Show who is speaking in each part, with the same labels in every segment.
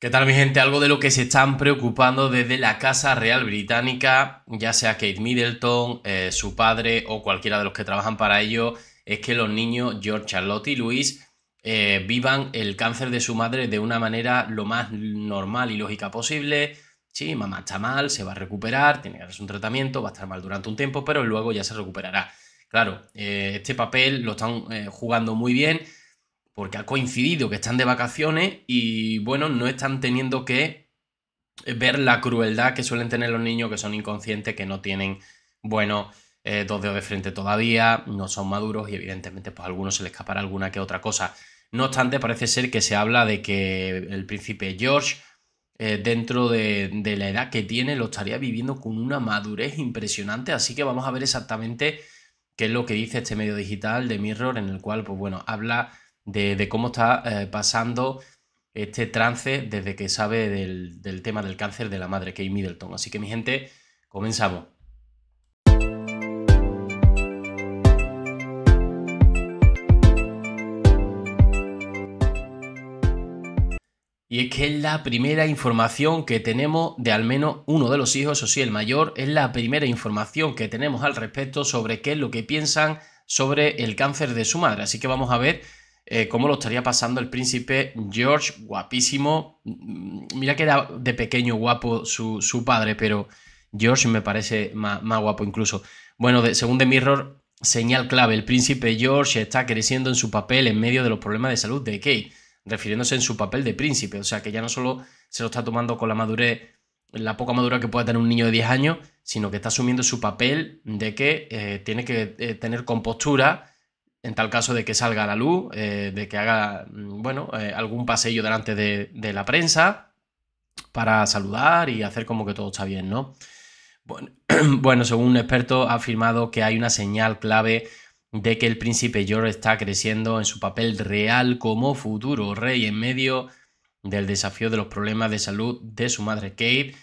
Speaker 1: ¿Qué tal mi gente? Algo de lo que se están preocupando desde la Casa Real Británica, ya sea Kate Middleton, eh, su padre o cualquiera de los que trabajan para ello, es que los niños George, Charlotte y Luis eh, vivan el cáncer de su madre de una manera lo más normal y lógica posible. Sí, mamá está mal, se va a recuperar, tiene que hacer un tratamiento, va a estar mal durante un tiempo, pero luego ya se recuperará. Claro, eh, este papel lo están jugando muy bien porque ha coincidido que están de vacaciones y bueno, no están teniendo que ver la crueldad que suelen tener los niños que son inconscientes, que no tienen, bueno, eh, dos dedos de frente todavía, no son maduros y evidentemente pues a algunos se les escapará alguna que otra cosa. No obstante, parece ser que se habla de que el príncipe George, eh, dentro de la edad que tiene, lo estaría viviendo con una madurez impresionante, así que vamos a ver exactamente qué es lo que dice este medio digital de Mirror, en el cual, pues bueno, habla de, cómo está eh, pasando este trance desde que sabe del, del tema del cáncer de la madre, Kate Middleton. Así que mi gente, comenzamos. Y es que es la primera información que tenemos de al menos uno de los hijos, o sí, el mayor, es la primera información que tenemos al respecto sobre qué es lo que piensan sobre el cáncer de su madre. Así que vamos a ver eh, cómo lo estaría pasando el príncipe George, guapísimo. Mm, mira que era de pequeño guapo su, padre, pero George me parece más, guapo incluso. Bueno, de, según The Mirror, señal clave, el príncipe George está creciendo en su papel en medio de los problemas de salud de Kate, refiriéndose en su papel de príncipe, o sea que ya no solo se lo está tomando con la madurez, la poca madura que puede tener un niño de 10 años, sino que está asumiendo su papel de que eh, tiene que eh, tener compostura en tal caso de que salga a la luz, eh, de que haga, mm, bueno, eh, algún paseo delante de, la prensa para saludar y hacer como que todo está bien, ¿no? Bueno, bueno, según un experto ha afirmado que hay una señal clave de que el príncipe George está creciendo en su papel real como futuro rey en medio del desafío de los problemas de salud de su madre Kate.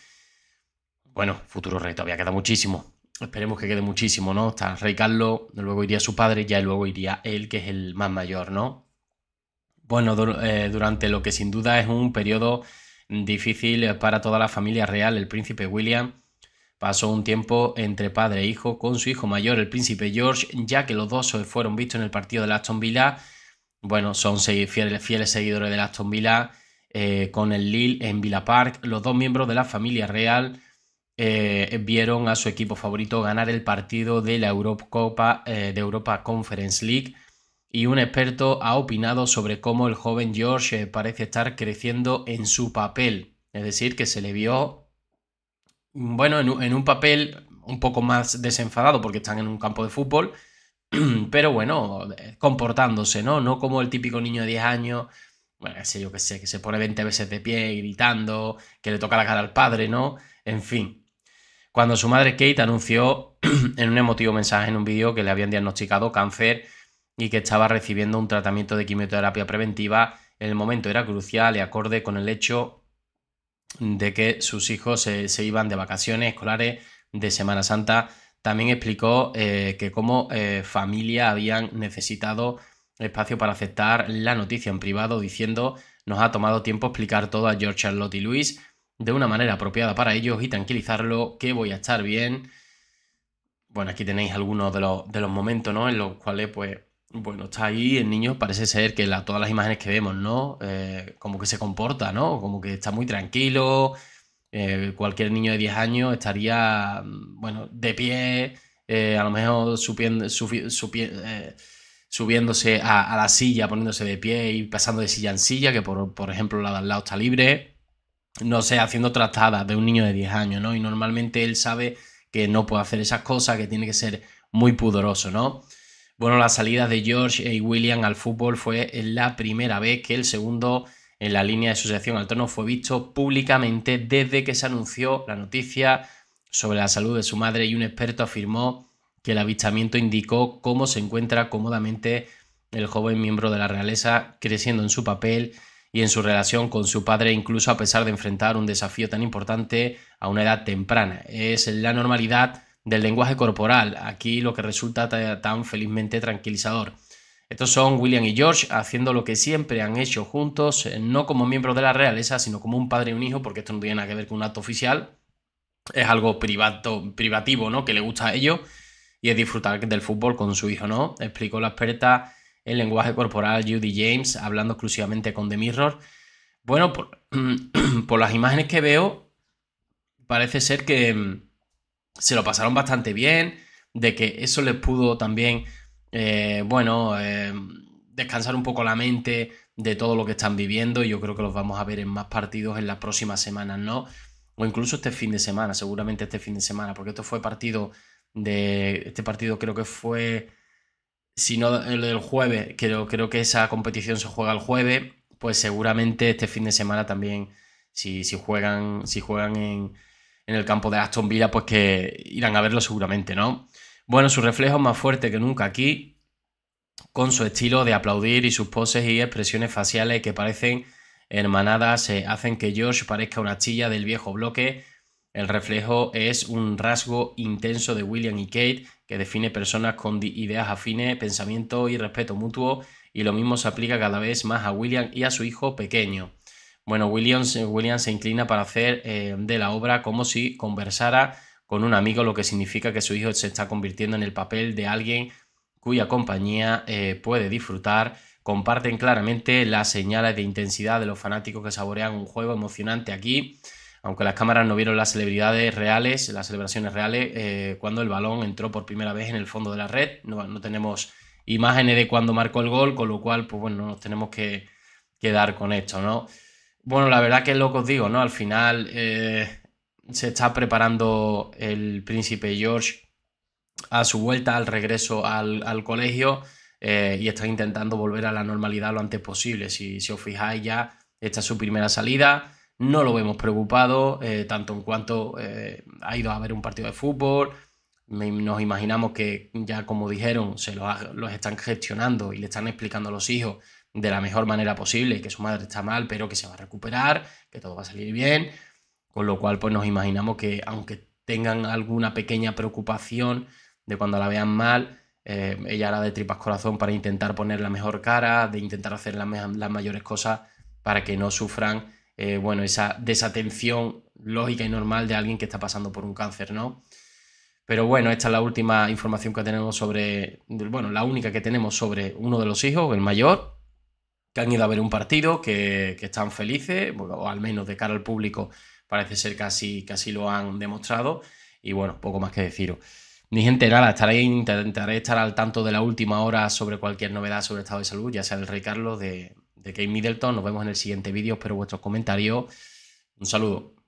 Speaker 1: Bueno, futuro rey, todavía queda muchísimo. Esperemos que quede muchísimo, ¿no? Está Rey Carlos, luego iría su padre, ya luego iría él, que es el más mayor, ¿no? Bueno, eh, durante lo que sin duda es un periodo difícil para toda la familia real, el príncipe William pasó un tiempo entre padre e hijo con su hijo mayor, el príncipe George, ya que los dos fueron vistos en el partido de Aston Villa. Bueno, son fieles, fieles seguidores de Aston Villa eh, con el Lille en Villa Park. Los dos miembros de la familia real eh, vieron a su equipo favorito ganar el partido de la Eurocopa, eh, de Europa Conference League y un experto ha opinado sobre cómo el joven George eh, parece estar creciendo en su papel. Es decir, que se le vio, mm, bueno, en un, papel un poco más desenfadado porque están en un campo de fútbol, pero bueno, comportándose, ¿no? No como el típico niño de 10 años, bueno, sé yo qué sé, que se pone 20 veces de pie gritando, que le toca la cara al padre, ¿no? En fin, cuando su madre Kate anunció en un emotivo mensaje en un vídeo que le habían diagnosticado cáncer y que estaba recibiendo un tratamiento de quimioterapia preventiva. El momento era crucial y acorde con el hecho de que sus hijos se, iban de vacaciones escolares de Semana Santa. También explicó eh, que como eh, familia habían necesitado espacio para aceptar la noticia en privado diciendo nos ha tomado tiempo explicar todo a George, Charlotte y Luis de una manera apropiada para ellos y tranquilizarlo, que voy a estar bien. Bueno, aquí tenéis algunos de los, de los momentos, ¿no? En los cuales, pues, bueno, está ahí el niño, parece ser que todas las imágenes que vemos, ¿no? Eh, como que se comporta, ¿no? Como que está muy tranquilo. Eh, cualquier niño de 10 años estaría, mm, bueno, de pie, eh, a lo mejor supiendo, subiéndose a, la silla, poniéndose de pie y pasando de silla en silla, que por, por ejemplo la de al lado está libre no sé, haciendo tratadas de un niño de 10 años, ¿no? Y normalmente él sabe que no puede hacer esas cosas, que tiene que ser muy pudoroso, ¿no? Bueno, la salida de George y e William al fútbol fue la primera vez que el segundo en la línea de sucesión al trono fue visto públicamente desde que se anunció la noticia sobre la salud de su madre y un experto afirmó que el avistamiento indicó cómo se encuentra cómodamente el joven miembro de la realeza creciendo en su papel y en su relación con su padre incluso a pesar de enfrentar un desafío tan importante a una edad temprana. Es la normalidad del lenguaje corporal, aquí lo que resulta tan felizmente tranquilizador. Estos son William y George haciendo lo que siempre han hecho juntos, eh, no como miembros de la realeza, sino como un padre y un hijo, porque esto no tiene nada que ver con un acto oficial, es algo privado privativo, ¿no? Que le gusta a ellos y es disfrutar del fútbol con su hijo, ¿no? Explicó la experta el lenguaje corporal Judy James, hablando exclusivamente con The Mirror. Bueno, por, las imágenes que veo, parece ser que mm, se lo pasaron bastante bien, de que eso les pudo también, eh, bueno, em, descansar un poco la mente de todo lo que están viviendo. Y Yo creo que los vamos a ver en más partidos en las próximas semanas, ¿no? O incluso este fin de semana, seguramente este fin de semana, porque esto fue partido de. Este partido creo que fue si no el del jueves, creo, creo que esa competición se juega el jueves, pues seguramente este fin de semana también, si, si juegan, si juegan en, el campo de Aston Villa, pues que irán a verlo seguramente, ¿no? Bueno, su reflejo más fuerte que nunca aquí, con su estilo de aplaudir y sus poses y expresiones faciales que parecen hermanadas, eh, hacen que George parezca una chilla del viejo bloque el reflejo es un rasgo intenso de William y Kate que define personas con ideas afines, pensamiento y respeto mutuo, y lo mismo se aplica cada vez más a William y a su hijo pequeño. Bueno, William, se inclina para hacer eh, de la obra como si conversara con un amigo, lo que significa que su hijo se está convirtiendo en el papel de alguien cuya compañía eh, puede disfrutar. Comparten claramente las señales de intensidad de los fanáticos que saborean un juego emocionante aquí aunque las cámaras no vieron las celebridades reales, las celebraciones reales, eh, cuando el balón entró por primera vez en el fondo de la red. No, tenemos imágenes de cuando marcó el gol, con lo cual, pues bueno, nos tenemos que quedar con esto, Bueno, la verdad que es lo que os digo, ¿no? Al final eh, se está preparando el príncipe George a su vuelta, al regreso al, colegio eh, y está intentando volver a la normalidad lo antes posible. Si, si os fijáis ya, esta es su primera salida no lo vemos preocupado, eh, tanto en cuanto eh, ha ido a ver un partido de fútbol. nos imaginamos que ya, como dijeron, se los, están gestionando y le están explicando a los hijos de la mejor manera posible que su madre está mal, pero que se va a recuperar, que todo va a salir bien. Con lo cual, pues nos imaginamos que aunque tengan alguna pequeña preocupación de cuando la vean mal, eh, ella hará de tripas corazón para intentar poner la mejor cara, de intentar hacer las, las mayores cosas para que no sufran eh, bueno, esa desatención lógica y normal de alguien que está pasando por un cáncer, ¿no? Pero bueno, esta es la última información que tenemos sobre, bueno, la única que tenemos sobre uno de los hijos, el mayor, que han ido a ver un partido, que, están felices, o al menos de cara al público parece ser que así, lo han demostrado, y bueno, poco más que deciros. Ni gente, nada, estaré, intentaré estar al tanto de la última hora sobre cualquier novedad sobre el estado de salud, ya sea del Rey Carlos, de, de Kate Middleton. Nos vemos en el siguiente vídeo. Espero vuestros comentarios. Un saludo.